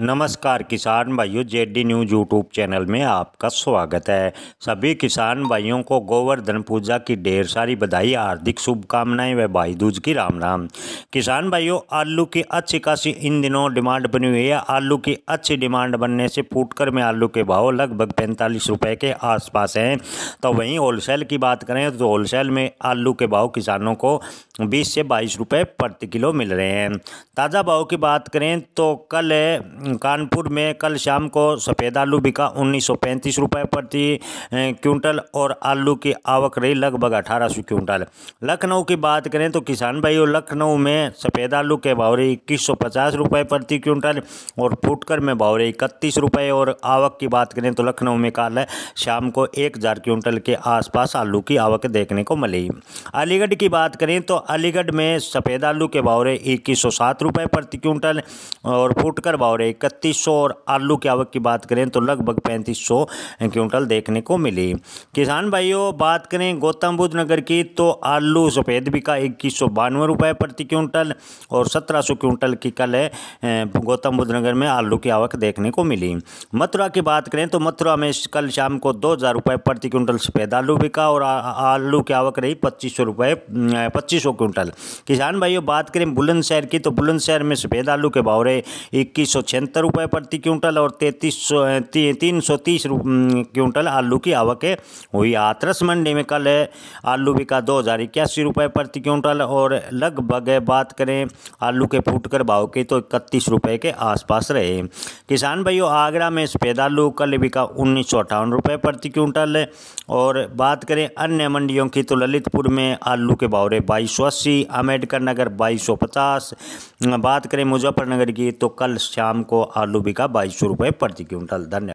नमस्कार किसान भाइयों जेडी न्यूज यूट्यूब चैनल में आपका स्वागत है सभी किसान भाइयों को गोवर्धन पूजा की ढेर सारी बधाई हार्दिक शुभकामनाएं व भाई दूज की राम राम किसान भाइयों आलू की अच्छी खासी इन दिनों डिमांड बनी हुई है आलू की अच्छी डिमांड बनने से फूटकर में आलू के भाव लगभग पैंतालीस रुपये के आसपास हैं तो वहीं होलसेल की बात करें तो होलसेल में आलू के भाव किसानों को बीस से बाईस रुपये प्रति किलो मिल रहे हैं ताज़ा भाव की बात करें तो कल कानपुर में कल शाम को सफ़ेद आलू बिका उन्नीस सौ पैंतीस रुपये प्रति क्विंटल और आलू की आवक रही लगभग अठारह सौ क्विंटल लखनऊ की बात करें तो किसान भाइयों लखनऊ में सफ़ेद आलू के भाव रही इक्कीस सौ पचास रुपये प्रति क्विंटल और फुटकर में भाव रही इकतीस रुपये और आवक की बात करें तो लखनऊ में कल शाम को एक हज़ार क्विंटल के आसपास आलू की आवक देखने को मिली अलीगढ़ की बात करें तो अलीगढ़ में सफ़ेद आलू के भाव रहे इक्कीस सौ सात रुपये प्रति क्विंटल और फुटकर भाव रहे इकतीस और आलू की आवक की बात करें तो लगभग पैंतीस क्विंटल देखने को मिली किसान भाइयों बात करें गौतम बुद्ध नगर की तो आलू सफ़ेद का इक्कीस सौ बानवे रुपये प्रति क्विंटल और सत्रह सौ क्विंटल की कल गौतम बुद्ध नगर में आलू की आवक देखने को मिली मथुरा की बात करें तो मथुरा में कल शाम को दो हज़ार रुपये प्रति क्विंटल सफ़ेद आलू बिका और आलू की आवक रही पच्चीस सौ रुपये पच्चीस सौ क्विंटल किसान भाइयों बात करें बुलंदशहर की तो बुलंदशहर में सफ़ेद आलू के भाव रहे इक्कीस सौ तिहत्तर रुपये प्रति क्विंटल और तैंतीस सौ तीन सौ तीस क्विंटल आलू की आवक है हुई आतरस मंडी में कल आलू बिका दो हज़ार इक्यासी रुपये प्रति क्विंटल और लगभग बात करें आलू के फूटकर भाव के तो इकतीस रुपये के आसपास रहे किसान भाइयों आगरा में सफेद आलू कल बिका उन्नीस सौ अट्ठावन रुपये प्रति क्विंटल और बात करें अन्य मंडियों की तो ललितपुर में आलू के भाव रहे बाईस सौ अस्सी अम्बेडकर नगर बाईस सौ पचास बात करें मुजफ्फरनगर की तो कल शाम को आपको आलू बिका बाईस सौ रुपये प्रति क्विंटल धन्यवाद